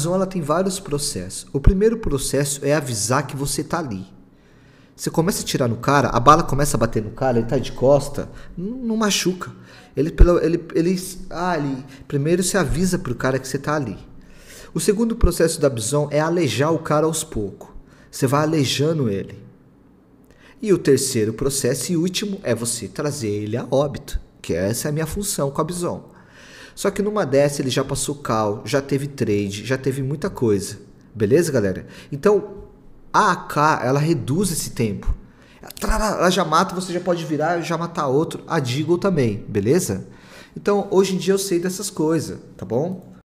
A ela tem vários processos. O primeiro processo é avisar que você tá ali. Você começa a tirar no cara, a bala começa a bater no cara, ele tá de costa, não machuca. Ele, ele, ele, ah, ele primeiro se avisa pro cara que você tá ali. O segundo processo da bison é alejar o cara aos poucos. Você vai alejando ele. E o terceiro processo e último é você trazer ele a óbito, que essa é a minha função com a bison. Só que numa dessa ele já passou cal, já teve trade, já teve muita coisa. Beleza, galera? Então, a AK, ela reduz esse tempo. Ela já mata, você já pode virar, já matar outro. A Deagle também, beleza? Então, hoje em dia eu sei dessas coisas, tá bom?